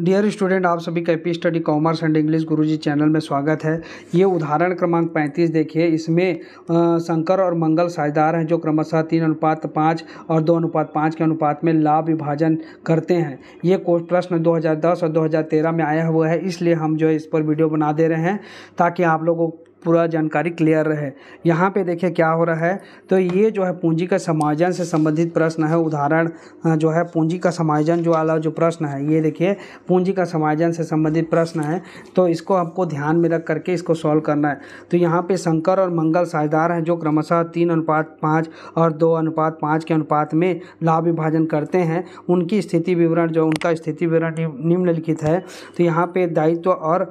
dear student आप सभी का P study commerce and English Guruji channel में स्वागत है ये उदाहरण क्रमांक 35 देखिए इसमें शंकर और मंगल साझेदार हैं जो क्रमशः तीन अनुपात पाँच और दो अनुपात पाँच के अनुपात में लाभ विभाजन करते हैं ये कोर्स प्रश्न 2010 और 2013 में आया हुआ है इसलिए हम जो है इस पर वीडियो बना दे रहे हैं ताकि आप लोगों पूरा जानकारी क्लियर रहे यहाँ पे देखिए क्या हो रहा है तो ये जो है पूंजी का समायोजन से संबंधित प्रश्न है उदाहरण जो है पूंजी का समायोजन जो वाला जो प्रश्न है ये देखिए पूंजी का समायोजन से संबंधित प्रश्न है तो इसको आपको ध्यान में रख करके इसको सॉल्व करना है तो यहाँ पे शंकर और मंगल साझेदार हैं जो क्रमशः तीन अनुपात पाँच और दो अनुपात पाँच के अनुपात में लाभ विभाजन करते हैं उनकी स्थिति विवरण जो उनका स्थिति विवरण निम्नलिखित है तो यहाँ पे दायित्व और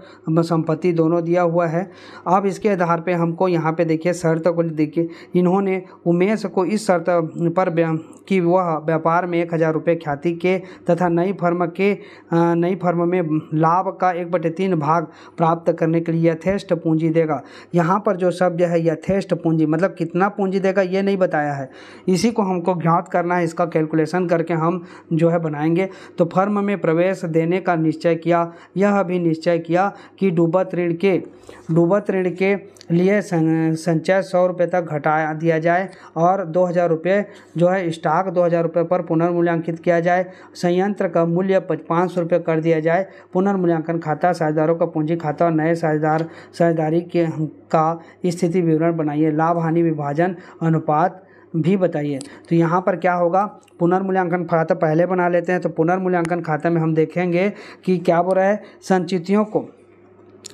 संपत्ति दोनों दिया हुआ है अब इस इसके आधार पे हमको यहाँ पे देखिए शर्त को देखिए इन्होंने उमेश को इस शर्त पर कि वह व्यापार में एक हज़ार रुपये ख्याति के तथा नई फर्म के नई फर्म में लाभ का एक बटे तीन भाग प्राप्त करने के लिए यथेष्ट पूंजी देगा यहाँ पर जो शब्द है यथेष्ट पूंजी मतलब कितना पूंजी देगा ये नहीं बताया है इसी को हमको ज्ञात करना है इसका कैलकुलेशन करके हम जो है बनाएंगे तो फर्म में प्रवेश देने का निश्चय किया यह भी निश्चय किया कि डूबत ऋण के डूबत ऋण के लिए संचय सौ रुपये तक घटा दिया जाए और दो हज़ार रुपये जो है स्टॉक दो हज़ार रुपये पर पुनर्मूल्यांकित किया जाए संयंत्र का मूल्य पाँच सौ रुपये कर दिया जाए पुनर्मूल्यांकन खाता साझेदारों का पूंजी खाता और नए साझेदार साझेदारी के का स्थिति विवरण बनाइए लाभ हानि विभाजन अनुपात भी बताइए तो यहाँ पर क्या होगा पुनर्मूल्यांकन खाता पहले बना लेते हैं तो पुनर्मूल्यांकन खाता में हम देखेंगे कि क्या बोल रहा है संचितियों को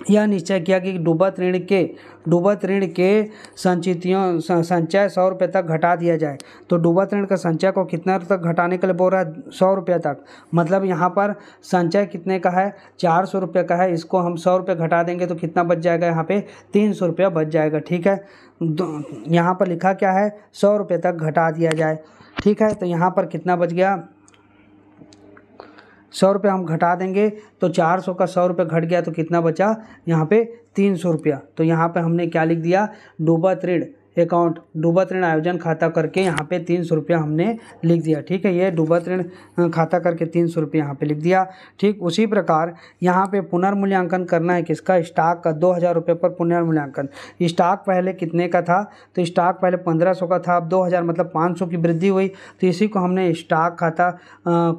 यह निश्चय किया कि डूबत ऋण के डूबत ऋण के संचितियों संचय सौ रुपये तक घटा दिया जाए तो डूबत ऋण का संचय को कितना तक घटाने के लिए बोल रहा है सौ रुपये तक मतलब यहाँ पर संचय कितने का है चार सौ रुपये का है इसको हम सौ रुपये घटा देंगे तो कितना बच जाएगा यहाँ पे तीन सौ रुपया बच जाएगा ठीक है यहाँ पर लिखा क्या है सौ रुपये तक घटा दिया जाए ठीक है तो यहाँ पर कितना बच गया सौ रुपये हम घटा देंगे तो चार सौ का सौ रुपये घट गया तो कितना बचा यहाँ पे तीन सौ रुपया तो यहाँ पे हमने क्या लिख दिया डूबा ऋण अकाउंट डूबत ऋण आयोजन खाता करके यहाँ पे तीन सौ रुपया हमने लिख दिया ठीक है ये डूबत ऋण खाता करके तीन सौ रुपये यहाँ पे लिख दिया ठीक उसी प्रकार यहाँ पे पुनर्मूल्यांकन करना है किसका स्टॉक का दो हज़ार रुपये पर पुनर्मूल्यांकन स्टॉक पहले कितने का था तो स्टॉक पहले पंद्रह सौ का था अब दो हज़ार मतलब पाँच सौ की वृद्धि हुई तो इसी को हमने स्टॉक खाता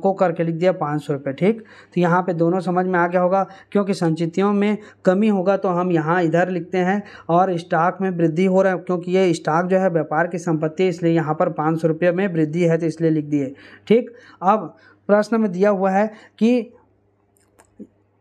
को करके लिख दिया पाँच सौ रुपये ठीक तो यहाँ पर दोनों समझ में आ गया होगा क्योंकि संचितियों में कमी होगा तो हम यहाँ इधर लिखते हैं और स्टॉक में वृद्धि हो रहा है क्योंकि ये स्टॉक जो है व्यापार की संपत्ति इसलिए यहाँ पर पाँच सौ रुपये में वृद्धि है तो इसलिए लिख दिए ठीक अब प्रश्न में दिया हुआ है कि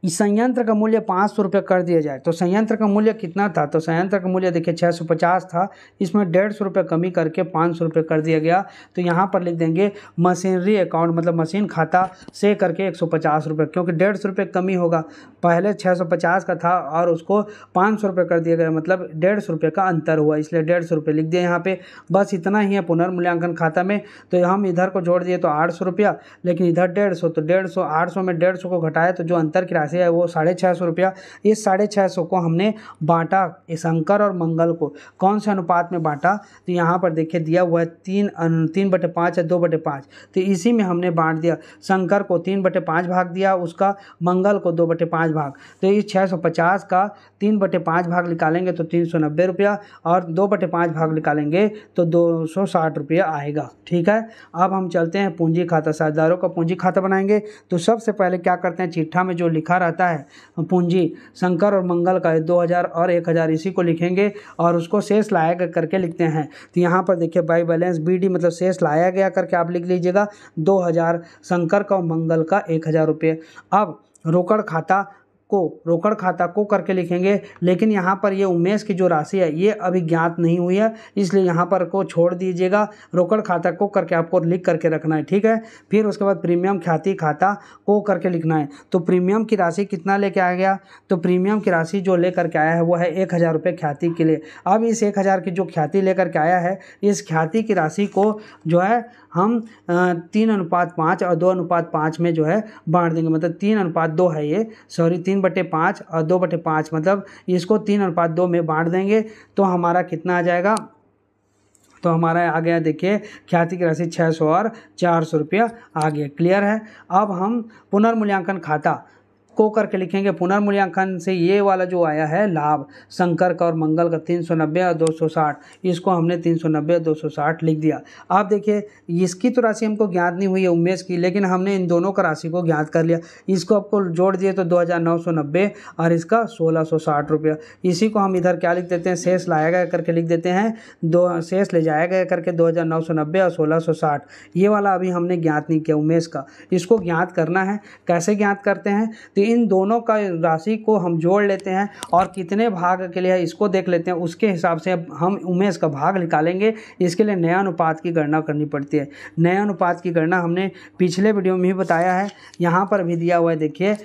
इस संयंत्र का मूल्य पाँच सौ रुपये कर दिया जाए तो संयंत्र का मूल्य कितना था तो संयंत्र का मूल्य देखिए छः सौ पचास था इसमें डेढ़ सौ रुपये कमी करके पाँच सौ रुपये कर दिया गया तो यहाँ पर लिख देंगे मशीनरी अकाउंट मतलब मशीन खाता से करके एक सौ पचास रुपये क्योंकि डेढ़ सौ रुपये कमी होगा पहले छः सौ पचास का था और उसको पाँच सौ रुपये कर दिया गया मतलब डेढ़ सौ रुपये का अंतर हुआ इसलिए डेढ़ सौ रुपये लिख दिया यहाँ पर बस इतना ही है पुनर्मूल्यांकन खाता में तो हम इधर को जोड़ दिए तो आठ सौ रुपया लेकिन इधर डेढ़ सौ तो डेढ़ सौ आठ सौ में डेढ़ सौ को घटाए तो जो अंतर किराया पैसे है वो साढ़े छः सौ रुपया इस साढ़े छः सौ को हमने बांटा शंकर और मंगल को कौन से अनुपात में बांटा तो यहाँ पर देखिए दिया हुआ है तीन तीन बटे पाँच या दो बटे पाँच तो इसी में हमने बांट दिया शंकर को तीन बटे पाँच भाग दिया उसका मंगल को दो बटे पाँच भाग तो इस छः सौ पचास का तीन बटे पाँच भाग निकालेंगे तो तीन सौ नब्बे रुपया और दो बटे पाँच भाग निकालेंगे तो दो सौ साठ रुपया आएगा ठीक है अब हम चलते हैं पूंजी खाता साझेदारों का पूंजी खाता बनाएंगे तो सबसे पहले क्या करते हैं चिट्ठा में जो लिखा रहता है पूंजी शंकर और मंगल का दो हज़ार और एक हज़ार इसी को लिखेंगे और उसको शेष लाया गया करके लिखते हैं तो यहाँ पर देखिए बाई बैलेंस बी डी मतलब शेष लाया गया करके आप लिख लीजिएगा दो हज़ार शंकर का और मंगल का एक हज़ार रुपये अब रोकड़ खाता को रोकड़ खाता को करके लिखेंगे लेकिन यहाँ पर ये उमेश की जो राशि है ये अभी ज्ञात नहीं हुई है इसलिए यहाँ पर को छोड़ दीजिएगा रोकड़ खाता को करके आपको लिख करके रखना है ठीक है फिर उसके बाद प्रीमियम ख्याति खाता को करके लिखना है तो प्रीमियम की राशि कितना लेके आ गया तो प्रीमियम की राशि जो लेकर के आया है वो है एक हज़ार रुपये ख्याति के लिए अब इस एक हज़ार की जो ख्याति लेकर के आया है इस ख्याति की राशि को जो है हम तीन अनुपात पाँच और दो अनुपात पाँच में जो है बांट देंगे मतलब तीन अनुपात दो है ये सॉरी तीन बटे पाँच और दो बटे पाँच मतलब इसको तीन अनुपात दो में बांट देंगे तो हमारा कितना आ जाएगा तो हमारा आ गया देखिए ख्याति की राशि छः सौ और चार सौ रुपया आ गया क्लियर है अब हम पुनर्मूल्यांकन खाता को करके लिखेंगे पुनर्मूल्यांकन से ये वाला जो आया है लाभ शंकर का और मंगल का तीन सौ नब्बे और दो सौ साठ इसको हमने तीन सौ नब्बे और दो सौ साठ लिख दिया आप देखिए इसकी तो राशि हमको ज्ञात नहीं हुई है उमेश की लेकिन हमने इन दोनों का राशि को ज्ञात कर लिया इसको आपको जोड़ दिए तो दो हज़ार नौ सौ नब्बे और इसका सोलह सौ साठ रुपया इसी को हम इधर क्या लिख देते हैं शेष लाया गया करके लिख देते हैं दो शेष ले जाया गया करके दो हज़ार नौ सौ नब्बे और सोलह सौ साठ ये वाला अभी हमने ज्ञात नहीं किया उमेश का इसको ज्ञात करना है कैसे ज्ञात करते हैं तो इन दोनों का राशि को हम जोड़ लेते हैं और कितने भाग के लिए इसको देख लेते हैं उसके हिसाब से हम उमेश का भाग निकालेंगे इसके लिए नया अनुपात की गणना करनी पड़ती है नया अनुपात की गणना हमने पिछले वीडियो में ही बताया है यहाँ पर भी दिया हुआ है देखिए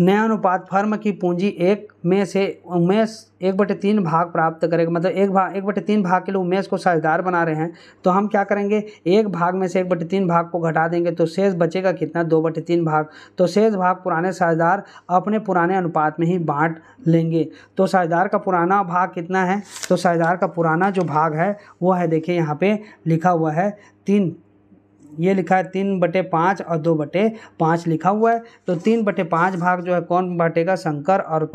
नया अनुपात फर्म की पूंजी एक में से उमेश एक बटे तीन भाग प्राप्त करेगा मतलब एक भाग एक बटे तीन भाग के लिए उमेश को साझेदार बना रहे हैं तो हम क्या करेंगे एक भाग में से एक बटे तीन भाग को घटा देंगे तो शेष बचेगा कितना दो बटे तीन भाग तो शेष भाग पुराने साझेदार अपने पुराने अनुपात में ही बांट लेंगे तो साझेदार का पुराना भाग कितना है तो साझेदार का पुराना जो भाग है वो है देखिए यहाँ पर लिखा हुआ है तीन ये लिखा है तीन बटे पाँच और दो बटे पाँच लिखा हुआ है तो तीन बटे पाँच भाग जो है कौन बांटेगा शंकर और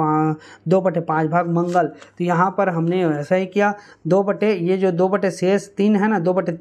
दो बटे पाँच भाग मंगल तो यहाँ पर हमने ऐसा ही किया दो बटे ये जो दो बटे शेष तीन है ना दो बटे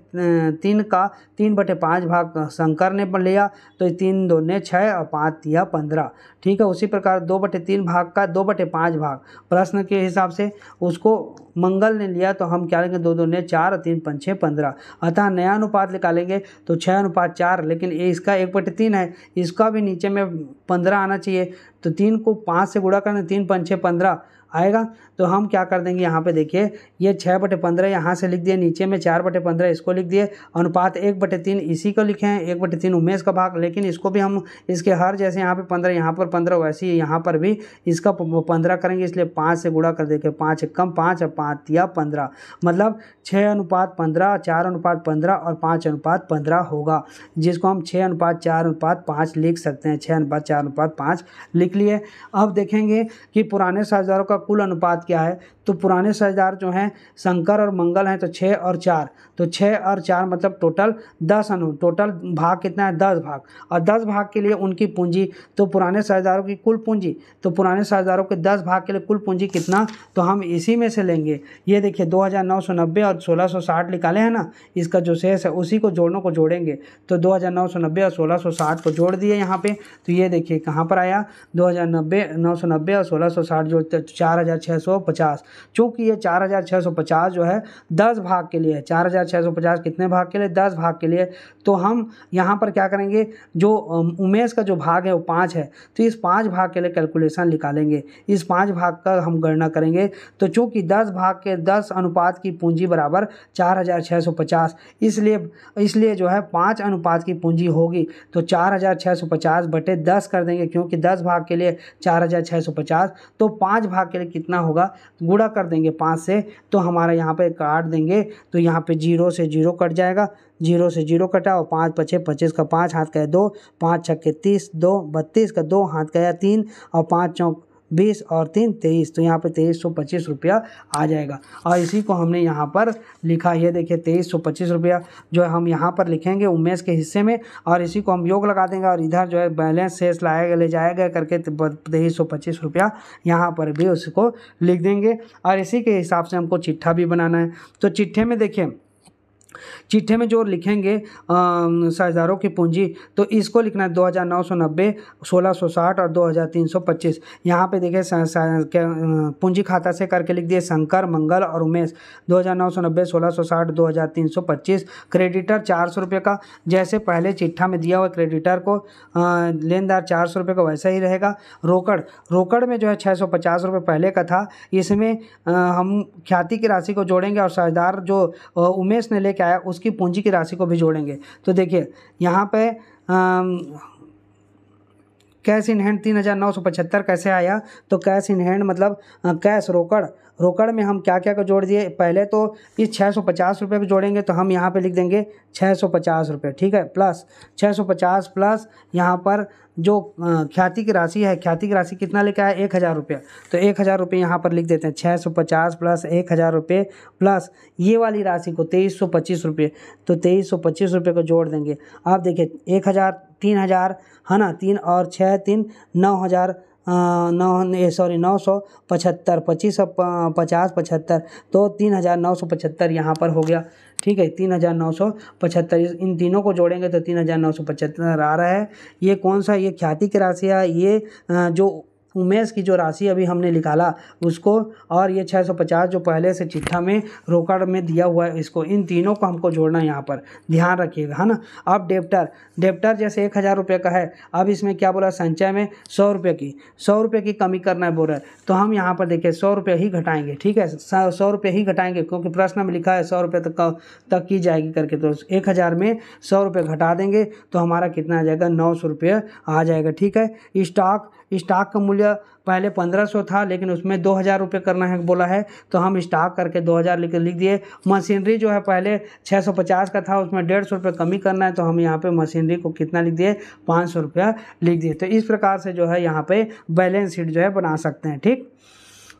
तीन का तीन बटे पाँच भाग शंकर ने लिया तो तीन दो ने छः और पाँच दिया पंद्रह ठीक है उसी प्रकार दो बटे तीन भाग का दो बटे पाँच भाग प्रश्न के हिसाब से उसको मंगल ने लिया तो हम क्या लेंगे दो दो ने चार और तीन पंचे पंद्रह अतः नया अनुपात निकालेंगे तो छः अनुपात चार लेकिन ये इसका एक बटे तीन है इसका भी नीचे में पंद्रह आना चाहिए तो तीन को पाँच से गुड़ा करना तीन पंचे पंद्रह आएगा तो हम क्या कर देंगे यहाँ पे देखिए ये छः बटे पंद्रह यहाँ से लिख दिए नीचे में चार बटे पंद्रह इसको लिख दिए अनुपात एक बटे तीन इसी को लिखे हैं एक बटे तीन उमेश का भाग लेकिन इसको भी हम इसके हर जैसे यहाँ पे पंद्रह यहाँ पर पंद्रह वैसे ही यहाँ पर भी इसका पंद्रह करेंगे इसलिए पाँच से गुड़ा कर देखिए पाँच कम पाँच और पाँच या पंद्रह मतलब छः अनुपात पंद्रह चार अनुपात पंद्रह और पाँच अनुपात पंद्रह होगा जिसको हम छः अनुपात चार अनुपात पाँच लिख सकते हैं छः अनुपात चार अनुपात पाँच लिख लिए अब देखेंगे कि पुराने साझेदारों का कुल अनुपात क्या है तो पुराने साझेदार जो हैं शंकर और मंगल हैं तो छः और चार तो छः और चार मतलब टोटल दस अनु टोटल भाग कितना है दस भाग और दस भाग के लिए उनकी पूंजी तो पुराने साझेदारों की कुल पूंजी तो पुराने साझेदारों के दस भाग के लिए कुल पूंजी कितना तो हम इसी में से लेंगे ये देखिए दो हज़ार नौ सौ नब्बे और सोलह सौ साठ निकाले हैं ना इसका जो शेष है उसी को जोड़ने को जोड़ेंगे तो दो हज़ार नौ सौ नब्बे और सोलह सौ साठ को जोड़ दिए यहाँ पर तो ये देखिए कहाँ पर आया दो हज़ार नब्बे नौ सौ नब्बे और सोलह सौ साठ जो चार हज़ार छः सौ पचास चूँकि ये चार हज़ार छह सौ पचास जो है दस भाग के लिए है चार हज़ार छह सौ पचास कितने भाग के लिए दस भाग के लिए तो हम यहाँ पर क्या करेंगे जो उमेश का जो भाग है वो पाँच है तो इस पाँच भाग के लिए कैलकुलेशन निकालेंगे इस पाँच भाग का हम गणना करेंगे तो चूँकि दस भाग के दस अनुपात की पूंजी बराबर चार हज़ार छः सौ पचास इसलिए इसलिए जो है पाँच अनुपात की पूंजी होगी तो चार हज़ार छः सौ पचास बटे दस कर देंगे क्योंकि दस भाग के लिए चार हज़ार छः सौ पचास तो पाँच भाग के लिए कितना होगा गुड़ा गुणा कर देंगे पाँच से तो हमारा यहाँ पे काट देंगे तो यहाँ पे जीरो से जीरो कट जाएगा जीरो से जीरो कटा और पाँच पचे पच्चीस का पाँच हाथ का दो पाँच छक्के तीस दो बत्तीस का दो हाथ का या तीन और पाँच चौक बीस और तीन तेईस तो यहाँ पे तेईस सौ पच्चीस रुपया आ जाएगा और इसी को हमने यहाँ पर लिखा ये देखिए तेईस सौ पच्चीस रुपया जो हम यहाँ पर लिखेंगे उमेश के हिस्से में और इसी को हम योग लगा देंगे और इधर जो है बैलेंस शेष लाया गया ले जाया गया करके तेईस सौ पच्चीस रुपया यहाँ पर भी उसको लिख देंगे और इसी के हिसाब से हमको चिट्ठा भी बनाना है तो चिट्ठे में देखिए चिट्ठे में जो लिखेंगे साझेदारों की पूंजी तो इसको लिखना है दो हज़ार नौ सौ नब्बे सोलह सौ साठ और दो हज़ार तीन सौ पच्चीस यहाँ पर देखिए पूंजी खाता से करके लिख दिए शंकर मंगल और उमेश दो हज़ार नौ सौ नब्बे सोलह सौ साठ दो हज़ार तीन सौ पच्चीस क्रेडिटर चार सौ रुपये का जैसे पहले चिट्ठा में दिया हुआ क्रेडिटर को लेनदार चार सौ रुपये का वैसा ही रहेगा रोकड़ रोकड़ में जो है छः सौ पचास रुपये पहले का था इसमें हम ख्याति की राशि को जोड़ेंगे और साझेदार जो उमेश ने लेके बचा है उसकी पूंजी की राशि को भी जोड़ेंगे तो देखिए यहाँ पे कैश इन हैंड तीन हज़ार नौ सौ पचहत्तर कैसे आया तो कैश इन हैंड मतलब कैश रोकड़ रोकड़ में हम क्या क्या को जोड़ दिए पहले तो इस छः सौ पचास रुपये को जोड़ेंगे तो हम यहाँ पे लिख देंगे छः सौ पचास रुपये ठीक है प्लस छः सौ पचास प्लस यहाँ पर जो ख्याति की राशि है ख्याति की राशि कितना लेके आया एक हज़ार रुपये तो एक हज़ार रुपये यहाँ पर लिख देते हैं छः सौ पचास प्लस एक हज़ार रुपये प्लस ये वाली राशि को तेईस सौ पच्चीस रुपये तो तेईस सौ पच्चीस रुपये को जोड़ देंगे आप देखिए एक हज़ार तीन हज़ार है ना तीन और छः तीन नौ हज़ार नौ सॉरी नौ सौ पचहत्तर पच्चीस पचास पचहत्तर तो तीन हज़ार नौ सौ पचहत्तर यहाँ पर हो गया ठीक है तीन हज़ार नौ सौ पचहत्तर इन तीनों को जोड़ेंगे तो तीन हज़ार नौ सौ पचहत्तर आ रहा है ये कौन सा ये ख्याति की राशि है ये जो उमेश की जो राशि अभी हमने निकाला उसको और ये 650 जो पहले से चिट्ठा में रोकड़ में दिया हुआ है इसको इन तीनों को हमको जोड़ना है यहाँ पर ध्यान रखिएगा है ना अब डेप्टर डेप्टर जैसे एक हज़ार रुपये का है अब इसमें क्या बोला संचय में सौ रुपये की सौ रुपये की कमी करना है बोल रहा है तो हम यहाँ पर देखिए सौ रुपये ही घटाएंगे ठीक है सौ रुपये ही घटाएंगे क्योंकि प्रश्न में लिखा है सौ रुपये तक तक की जाएगी करके तो एक हज़ार में सौ रुपये घटा देंगे तो हमारा कितना आ जाएगा नौ सौ रुपये आ जाएगा ठीक है स्टॉक स्टॉक का मूल्य पहले पंद्रह सौ था लेकिन उसमें दो हज़ार रुपये करना है बोला है तो हम स्टॉक करके दो हज़ार लिख लिख दिए मशीनरी जो है पहले छः सौ पचास का था उसमें डेढ़ सौ रुपये कमी करना है तो हम यहाँ पे मशीनरी को कितना लिख दिए पाँच सौ रुपया लिख दिए तो इस प्रकार से जो है यहाँ पे बैलेंस शीट जो है बना सकते हैं ठीक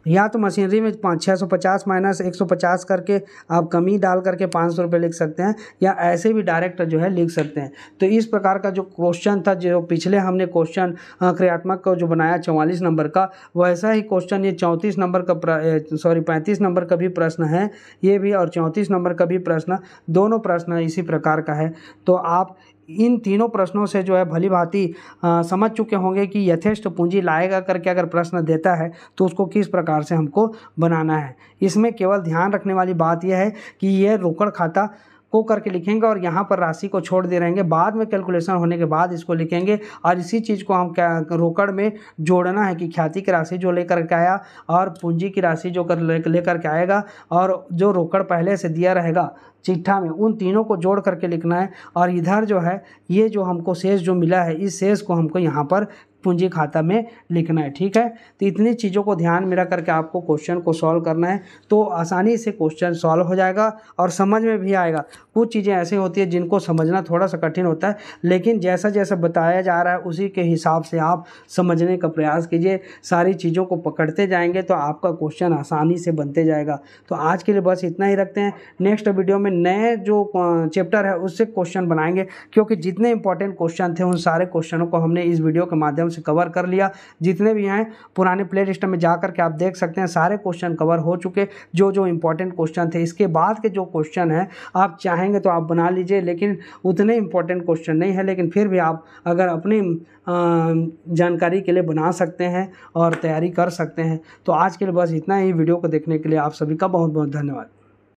या तो मशीनरी में पाँच छः सौ पचास माइनस एक सौ पचास करके आप कमी डाल करके पाँच सौ रुपये लिख सकते हैं या ऐसे भी डायरेक्ट जो है लिख सकते हैं तो इस प्रकार का जो क्वेश्चन था जो पिछले हमने क्वेश्चन हाँ, क्रियात्मक का जो बनाया चौवालीस नंबर का वैसा ही क्वेश्चन ये चौंतीस नंबर का सॉरी पैंतीस नंबर का भी प्रश्न है ये भी और चौंतीस नंबर का भी प्रश्न दोनों प्रश्न इसी प्रकार का है तो आप इन तीनों प्रश्नों से जो है भली भांति समझ चुके होंगे कि यथेष्ट पूंजी लाएगा करके अगर प्रश्न देता है तो उसको किस प्रकार से हमको बनाना है इसमें केवल ध्यान रखने वाली बात यह है कि यह रोकड़ खाता को करके लिखेंगे और यहाँ पर राशि को छोड़ दे रहेंगे बाद में कैलकुलेशन होने के बाद इसको लिखेंगे और इसी चीज़ को हम क्या रोकड़ में जोड़ना है कि ख्याति की राशि जो लेकर के आया और पूंजी की राशि जो कर लेकर के आएगा और जो रोकड़ पहले से दिया रहेगा चिट्ठा में उन तीनों को जोड़ करके लिखना है और इधर जो है ये जो हमको शेष जो मिला है इस शेष को हमको यहाँ पर पूंजी खाता में लिखना है ठीक है तो इतनी चीज़ों को ध्यान में रख करके आपको क्वेश्चन को सॉल्व करना है तो आसानी से क्वेश्चन सॉल्व हो जाएगा और समझ में भी आएगा कुछ चीज़ें ऐसी होती है जिनको समझना थोड़ा सा कठिन होता है लेकिन जैसा जैसा बताया जा रहा है उसी के हिसाब से आप समझने का प्रयास कीजिए सारी चीज़ों को पकड़ते जाएंगे तो आपका क्वेश्चन आसानी से बनते जाएगा तो आज के लिए बस इतना ही रखते हैं नेक्स्ट वीडियो में नए जो चैप्टर है उससे क्वेश्चन बनाएंगे क्योंकि जितने इंपॉर्टेंट क्वेश्चन थे उन सारे क्वेश्चनों को हमने इस वीडियो के माध्यम से कवर कर लिया जितने भी हैं पुराने प्ले लिस्ट में जा करके आप देख सकते हैं सारे क्वेश्चन कवर हो चुके जो जो इंपॉर्टेंट क्वेश्चन थे इसके बाद के जो क्वेश्चन हैं आप चाहेंगे तो आप बना लीजिए लेकिन उतने इंपॉर्टेंट क्वेश्चन नहीं है लेकिन फिर भी आप अगर अपनी जानकारी के लिए बना सकते हैं और तैयारी कर सकते हैं तो आज के लिए बस इतना ही वीडियो को देखने के लिए आप सभी का बहुत बहुत धन्यवाद